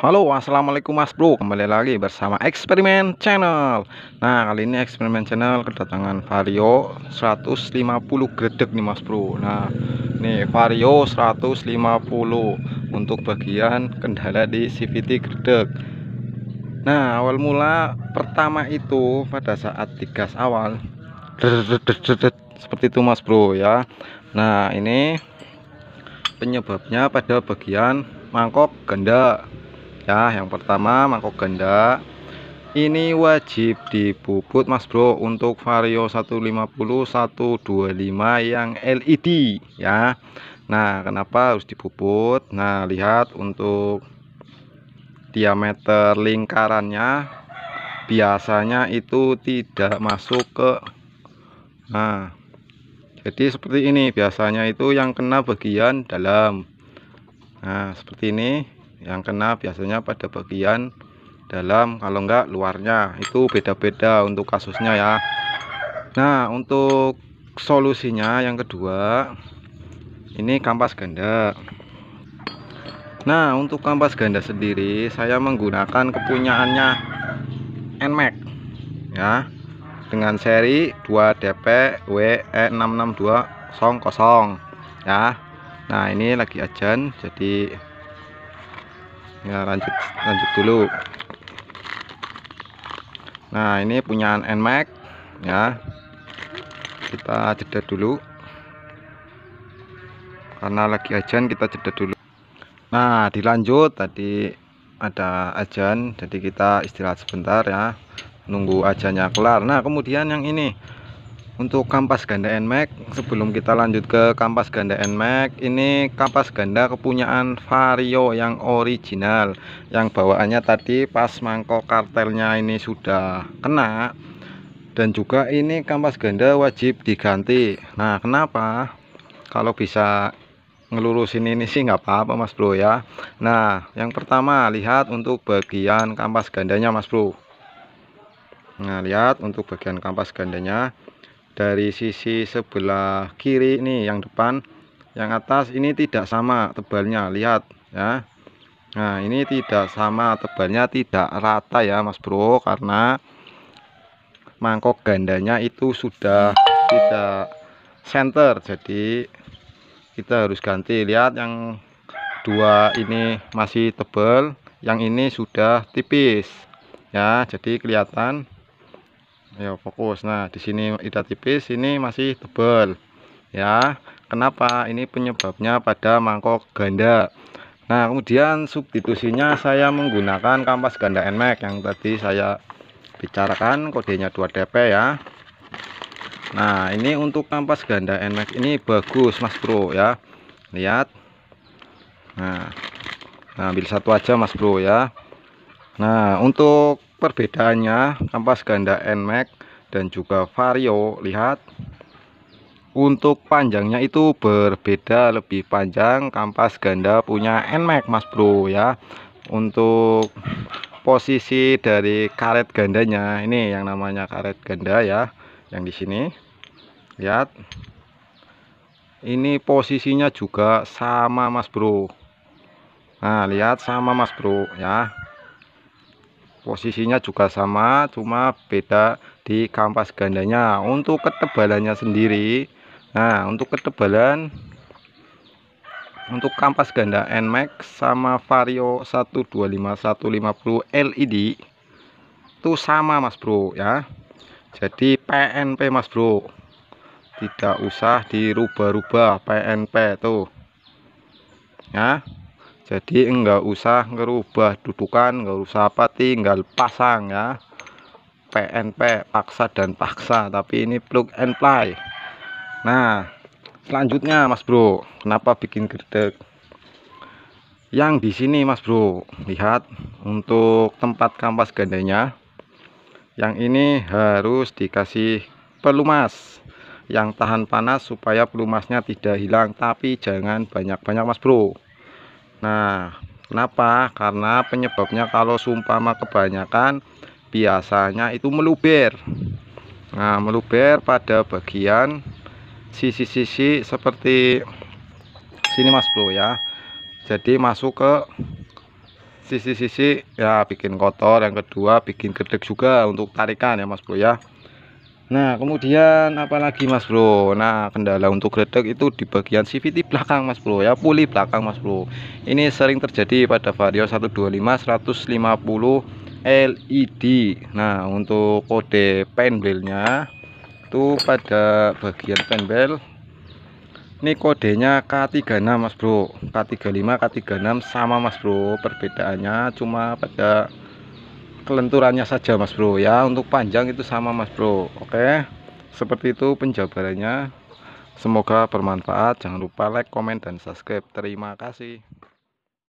Halo assalamualaikum mas bro kembali lagi bersama eksperimen channel Nah kali ini eksperimen channel kedatangan vario 150 gredek nih mas bro Nah ini vario 150 untuk bagian kendala di CVT gredek Nah awal mula pertama itu pada saat digas awal seperti itu mas bro ya Nah ini penyebabnya pada bagian mangkok ganda ya yang pertama mangkok ganda ini wajib dibubut mas bro untuk vario 150 125 yang LED ya Nah kenapa harus dibubut nah lihat untuk diameter lingkarannya biasanya itu tidak masuk ke nah jadi seperti ini biasanya itu yang kena bagian dalam nah seperti ini yang kena biasanya pada bagian dalam kalau enggak luarnya itu beda-beda untuk kasusnya ya nah untuk solusinya yang kedua ini kampas ganda nah untuk kampas ganda sendiri saya menggunakan kepunyaannya NMAX ya dengan seri 2 DP WE6620 ya Nah ini lagi ajan jadi ya lanjut lanjut dulu nah ini punya Nmax ya kita jeda dulu karena lagi ajan kita jeda dulu nah dilanjut tadi ada ajan jadi kita istirahat sebentar ya nunggu ajannya kelar nah kemudian yang ini untuk kampas ganda NMAX sebelum kita lanjut ke kampas ganda NMAX ini kampas ganda kepunyaan Vario yang original yang bawaannya tadi pas mangkok kartelnya ini sudah kena dan juga ini kampas ganda wajib diganti nah kenapa kalau bisa ngelurusin ini sih nggak apa-apa mas bro ya nah yang pertama lihat untuk bagian kampas gandanya mas bro nah lihat untuk bagian kampas gandanya dari sisi sebelah kiri ini yang depan yang atas ini tidak sama tebalnya lihat ya Nah ini tidak sama tebalnya tidak rata ya Mas Bro karena mangkok gandanya itu sudah tidak center jadi kita harus ganti lihat yang dua ini masih tebal yang ini sudah tipis ya jadi kelihatan ya fokus nah di sini tidak tipis ini masih tebal ya kenapa ini penyebabnya pada mangkok ganda nah kemudian substitusinya saya menggunakan kampas ganda NMAX yang tadi saya bicarakan kodenya 2DP ya nah ini untuk kampas ganda NMAX ini bagus mas bro ya lihat nah, nah ambil satu aja mas bro ya nah untuk perbedaannya kampas ganda NMAX dan juga Vario lihat untuk panjangnya itu berbeda lebih panjang kampas ganda punya NMAX Mas Bro ya untuk posisi dari karet gandanya ini yang namanya karet ganda ya yang di sini lihat ini posisinya juga sama Mas Bro nah lihat sama Mas Bro ya posisinya juga sama cuma beda di kampas gandanya untuk ketebalannya sendiri nah untuk ketebalan untuk kampas ganda NMAX sama Vario 125 150 LED itu sama mas bro ya jadi PNP mas bro tidak usah dirubah-rubah PNP tuh ya jadi enggak usah ngerubah dudukan enggak usah apa tinggal pasang ya PNP paksa dan paksa tapi ini plug and play nah selanjutnya mas bro kenapa bikin gerdek yang di sini mas bro lihat untuk tempat kampas gandanya yang ini harus dikasih pelumas yang tahan panas supaya pelumasnya tidak hilang tapi jangan banyak-banyak mas bro Nah, kenapa? Karena penyebabnya kalau sumpama kebanyakan biasanya itu meluber. Nah, meluber pada bagian sisi-sisi seperti sini Mas Bro ya. Jadi masuk ke sisi-sisi ya bikin kotor, yang kedua bikin gedek juga untuk tarikan ya Mas Bro ya. Nah kemudian apa lagi mas bro Nah kendala untuk gredek itu di bagian CVT belakang mas bro ya Puli belakang mas bro Ini sering terjadi pada vario 125 150 LED Nah untuk kode penbelnya Itu pada bagian penbel ini kodenya K36 mas bro K35 K36 sama mas bro perbedaannya cuma pada kelenturannya saja Mas Bro ya untuk panjang itu sama Mas Bro Oke seperti itu penjabarannya semoga bermanfaat jangan lupa like comment, dan subscribe terima kasih